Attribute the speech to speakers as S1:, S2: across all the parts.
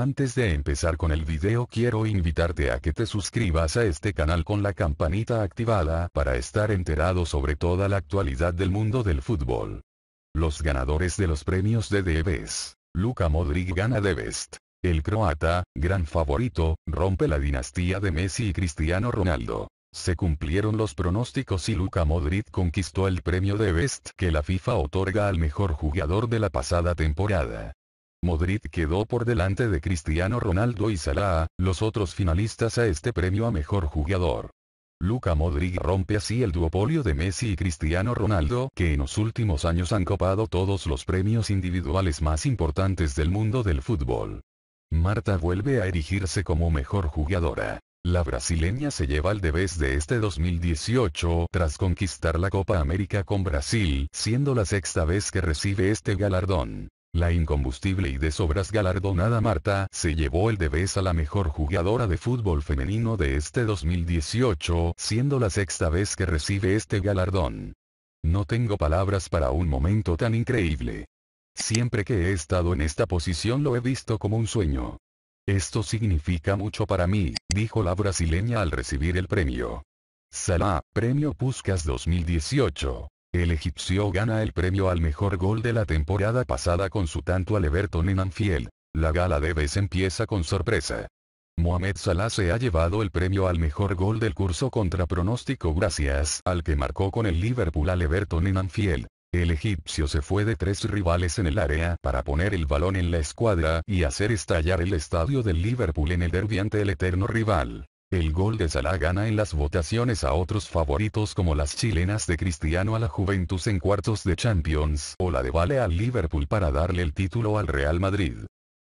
S1: Antes de empezar con el video quiero invitarte a que te suscribas a este canal con la campanita activada para estar enterado sobre toda la actualidad del mundo del fútbol. Los ganadores de los premios de Debes. Luka Modric gana de Best. El croata, gran favorito, rompe la dinastía de Messi y Cristiano Ronaldo. Se cumplieron los pronósticos y Luka Modric conquistó el premio de Best que la FIFA otorga al mejor jugador de la pasada temporada. Modric quedó por delante de Cristiano Ronaldo y Salah, los otros finalistas a este premio a mejor jugador. Luca Modric rompe así el duopolio de Messi y Cristiano Ronaldo que en los últimos años han copado todos los premios individuales más importantes del mundo del fútbol. Marta vuelve a erigirse como mejor jugadora. La brasileña se lleva al debés de este 2018 tras conquistar la Copa América con Brasil, siendo la sexta vez que recibe este galardón. La incombustible y de sobras galardonada Marta se llevó el vez a la mejor jugadora de fútbol femenino de este 2018, siendo la sexta vez que recibe este galardón. No tengo palabras para un momento tan increíble. Siempre que he estado en esta posición lo he visto como un sueño. Esto significa mucho para mí, dijo la brasileña al recibir el premio. Salah, Premio Puskas 2018. El egipcio gana el premio al mejor gol de la temporada pasada con su tanto Aleberto Everton en Anfield. La gala de vez empieza con sorpresa. Mohamed Salah se ha llevado el premio al mejor gol del curso contra pronóstico gracias al que marcó con el Liverpool Aleberto Everton en Anfield. El egipcio se fue de tres rivales en el área para poner el balón en la escuadra y hacer estallar el estadio del Liverpool en el derbiante ante el eterno rival. El gol de Salah gana en las votaciones a otros favoritos como las chilenas de Cristiano a la Juventus en cuartos de Champions o la de Vale al Liverpool para darle el título al Real Madrid.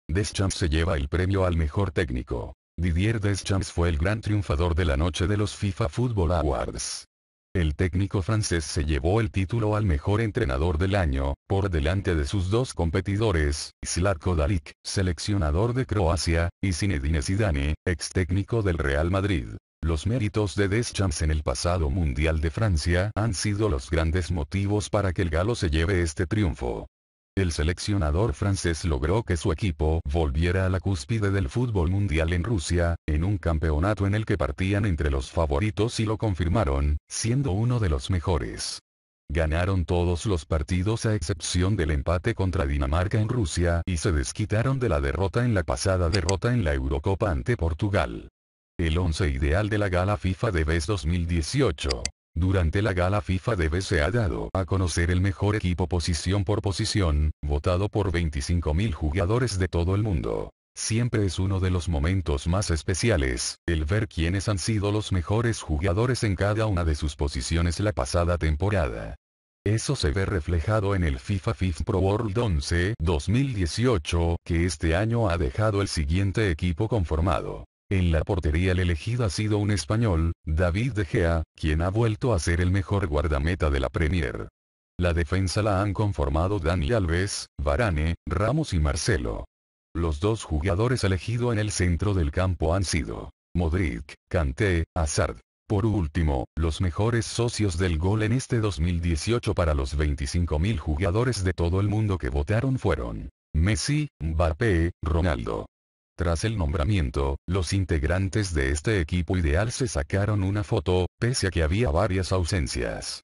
S1: Deschamps se lleva el premio al mejor técnico. Didier Deschamps fue el gran triunfador de la noche de los FIFA Football Awards. El técnico francés se llevó el título al mejor entrenador del año, por delante de sus dos competidores, Slatko Dalic, seleccionador de Croacia, y Zinedine Zidane, ex técnico del Real Madrid. Los méritos de Deschamps en el pasado Mundial de Francia han sido los grandes motivos para que el galo se lleve este triunfo. El seleccionador francés logró que su equipo volviera a la cúspide del fútbol mundial en Rusia, en un campeonato en el que partían entre los favoritos y lo confirmaron, siendo uno de los mejores. Ganaron todos los partidos a excepción del empate contra Dinamarca en Rusia y se desquitaron de la derrota en la pasada derrota en la Eurocopa ante Portugal. El 11 ideal de la gala FIFA de BES 2018. Durante la gala FIFA de BES se ha dado a conocer el mejor equipo posición por posición, votado por 25.000 jugadores de todo el mundo. Siempre es uno de los momentos más especiales, el ver quiénes han sido los mejores jugadores en cada una de sus posiciones la pasada temporada. Eso se ve reflejado en el FIFA FIF Pro World 11 2018, que este año ha dejado el siguiente equipo conformado. En la portería el elegido ha sido un español, David De Gea, quien ha vuelto a ser el mejor guardameta de la Premier. La defensa la han conformado Dani Alves, Varane, Ramos y Marcelo. Los dos jugadores elegidos en el centro del campo han sido Modric, Kanté, Hazard. Por último, los mejores socios del gol en este 2018 para los 25.000 jugadores de todo el mundo que votaron fueron Messi, Mbappé, Ronaldo. Tras el nombramiento, los integrantes de este equipo ideal se sacaron una foto, pese a que había varias ausencias.